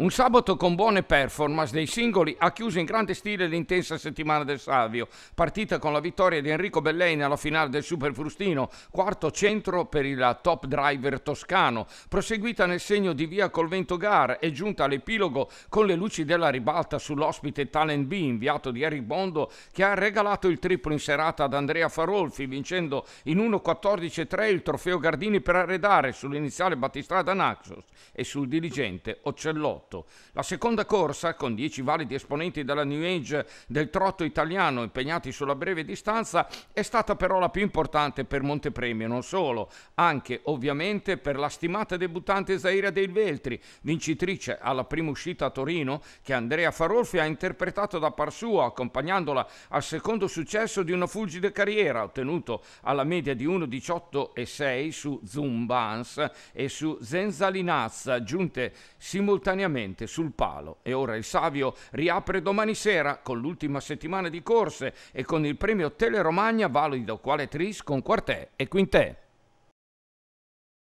Un sabato con buone performance nei singoli ha chiuso in grande stile l'intensa settimana del Salvio, partita con la vittoria di Enrico Belleni alla finale del Super Frustino, quarto centro per il top driver toscano, proseguita nel segno di via col vento Gar e giunta all'epilogo con le luci della ribalta sull'ospite Talent B inviato di Eric Bondo che ha regalato il triplo in serata ad Andrea Farolfi vincendo in 1.14.3 il trofeo Gardini per arredare sull'iniziale battistrada Naxos e sul dirigente Occellotto trotto. La seconda corsa, con 10 validi esponenti della New Age del trotto italiano impegnati sulla breve distanza, è stata però la più importante per Montepremio, e non solo, anche ovviamente per la stimata debuttante Zaira dei Veltri, vincitrice alla prima uscita a Torino, che Andrea Farolfi ha interpretato da par suo, accompagnandola al secondo successo di una fulgide carriera, ottenuto alla media di 1,18,6 su Zumbans e su Zenzalinazza, giunte simultaneamente erroneamente sul palo e ora il Savio riapre domani sera con l'ultima settimana di corse e con il premio Teleromagna valido quale tris con quartè e quintè.